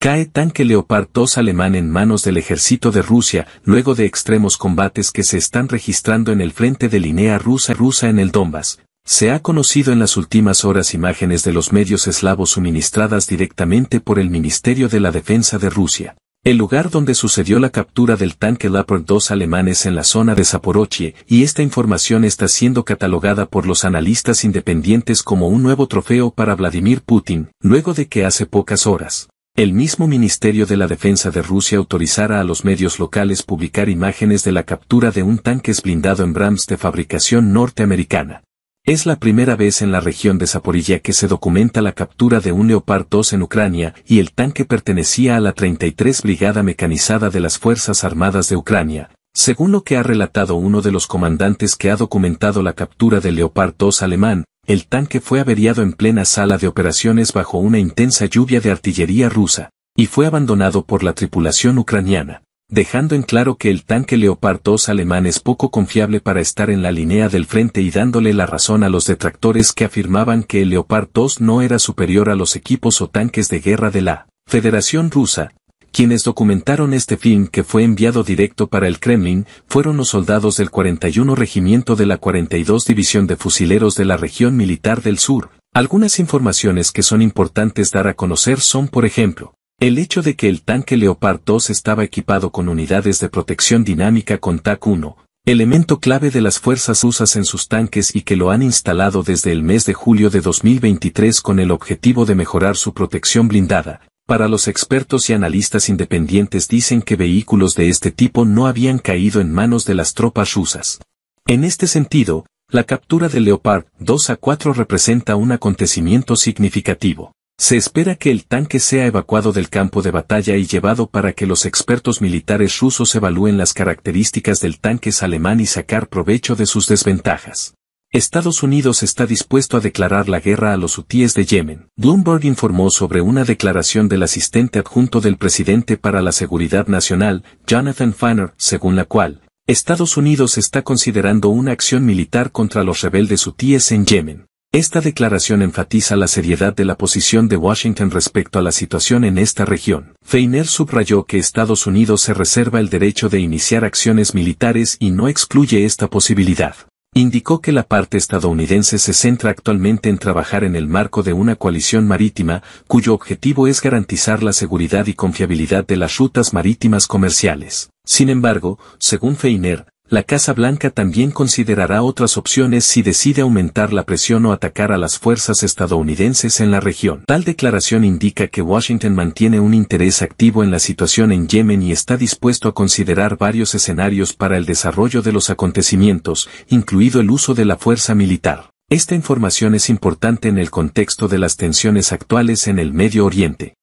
Cae tanque Leopard 2 alemán en manos del ejército de Rusia, luego de extremos combates que se están registrando en el frente de línea rusa rusa en el Donbass. Se ha conocido en las últimas horas imágenes de los medios eslavos suministradas directamente por el Ministerio de la Defensa de Rusia. El lugar donde sucedió la captura del tanque Leopard 2 alemanes en la zona de Saporochye, y esta información está siendo catalogada por los analistas independientes como un nuevo trofeo para Vladimir Putin, luego de que hace pocas horas el mismo Ministerio de la Defensa de Rusia autorizará a los medios locales publicar imágenes de la captura de un tanque blindado en Brahms de fabricación norteamericana. Es la primera vez en la región de Zaporilla que se documenta la captura de un Leopard 2 en Ucrania y el tanque pertenecía a la 33 Brigada Mecanizada de las Fuerzas Armadas de Ucrania, según lo que ha relatado uno de los comandantes que ha documentado la captura del Leopard 2 alemán, el tanque fue averiado en plena sala de operaciones bajo una intensa lluvia de artillería rusa, y fue abandonado por la tripulación ucraniana, dejando en claro que el tanque Leopard 2 alemán es poco confiable para estar en la línea del frente y dándole la razón a los detractores que afirmaban que el Leopard 2 no era superior a los equipos o tanques de guerra de la Federación Rusa, quienes documentaron este film que fue enviado directo para el Kremlin fueron los soldados del 41 Regimiento de la 42 División de Fusileros de la Región Militar del Sur. Algunas informaciones que son importantes dar a conocer son, por ejemplo, el hecho de que el tanque Leopard 2 estaba equipado con unidades de protección dinámica con TAC-1, elemento clave de las fuerzas rusas en sus tanques y que lo han instalado desde el mes de julio de 2023 con el objetivo de mejorar su protección blindada, para los expertos y analistas independientes dicen que vehículos de este tipo no habían caído en manos de las tropas rusas. En este sentido, la captura del Leopard 2 a 4 representa un acontecimiento significativo. Se espera que el tanque sea evacuado del campo de batalla y llevado para que los expertos militares rusos evalúen las características del tanque alemán y sacar provecho de sus desventajas. Estados Unidos está dispuesto a declarar la guerra a los hutíes de Yemen. Bloomberg informó sobre una declaración del asistente adjunto del presidente para la seguridad nacional, Jonathan Feiner, según la cual, Estados Unidos está considerando una acción militar contra los rebeldes hutíes en Yemen. Esta declaración enfatiza la seriedad de la posición de Washington respecto a la situación en esta región. Feiner subrayó que Estados Unidos se reserva el derecho de iniciar acciones militares y no excluye esta posibilidad indicó que la parte estadounidense se centra actualmente en trabajar en el marco de una coalición marítima cuyo objetivo es garantizar la seguridad y confiabilidad de las rutas marítimas comerciales. Sin embargo, según Feiner, la Casa Blanca también considerará otras opciones si decide aumentar la presión o atacar a las fuerzas estadounidenses en la región. Tal declaración indica que Washington mantiene un interés activo en la situación en Yemen y está dispuesto a considerar varios escenarios para el desarrollo de los acontecimientos, incluido el uso de la fuerza militar. Esta información es importante en el contexto de las tensiones actuales en el Medio Oriente.